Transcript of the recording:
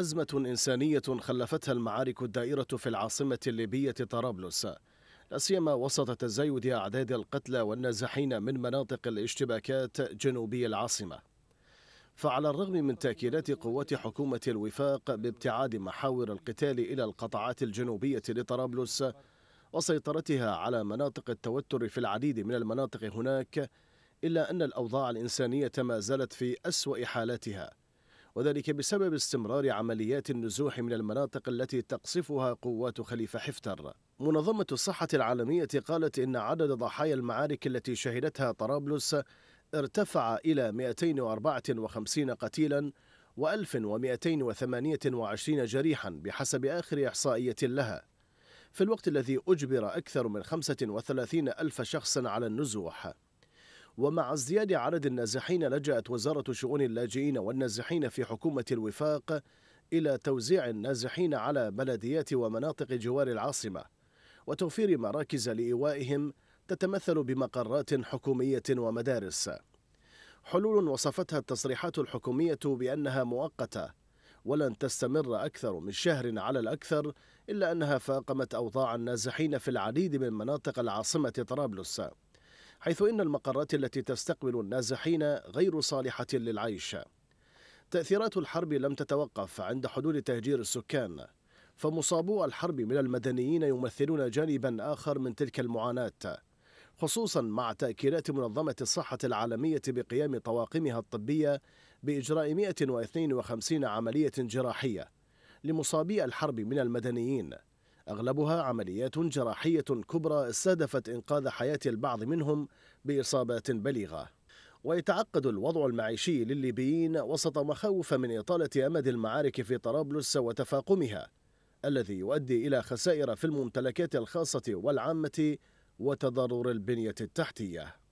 أزمة إنسانية خلفتها المعارك الدائرة في العاصمة الليبية طرابلس لا سيما وسط تزايد أعداد القتلى والنازحين من مناطق الاشتباكات جنوبي العاصمة فعلى الرغم من تأكيدات قوات حكومة الوفاق بابتعاد محاور القتال إلى القطاعات الجنوبية لطرابلس وسيطرتها على مناطق التوتر في العديد من المناطق هناك إلا أن الأوضاع الإنسانية ما زالت في أسوأ حالاتها وذلك بسبب استمرار عمليات النزوح من المناطق التي تقصفها قوات خليفة حفتر منظمة الصحة العالمية قالت إن عدد ضحايا المعارك التي شهدتها طرابلس ارتفع إلى 254 قتيلا و1228 جريحا بحسب آخر إحصائية لها في الوقت الذي أجبر أكثر من 35 ألف شخص على النزوح ومع ازدياد عدد النازحين لجأت وزارة شؤون اللاجئين والنازحين في حكومة الوفاق إلى توزيع النازحين على بلديات ومناطق جوار العاصمة وتوفير مراكز لإيوائهم تتمثل بمقرات حكومية ومدارس حلول وصفتها التصريحات الحكومية بأنها مؤقتة ولن تستمر أكثر من شهر على الأكثر إلا أنها فاقمت أوضاع النازحين في العديد من مناطق العاصمة طرابلس حيث إن المقرات التي تستقبل النازحين غير صالحة للعيش تأثيرات الحرب لم تتوقف عند حدود تهجير السكان فمصابو الحرب من المدنيين يمثلون جانبا آخر من تلك المعاناة خصوصا مع تأكيدات منظمة الصحة العالمية بقيام طواقمها الطبية بإجراء 152 عملية جراحية لمصابي الحرب من المدنيين أغلبها عمليات جراحية كبرى استهدفت إنقاذ حياة البعض منهم بإصابات بليغة ويتعقد الوضع المعيشي للليبيين وسط مخاوف من إطالة أمد المعارك في طرابلس وتفاقمها الذي يؤدي إلى خسائر في الممتلكات الخاصة والعامة وتضرر البنية التحتية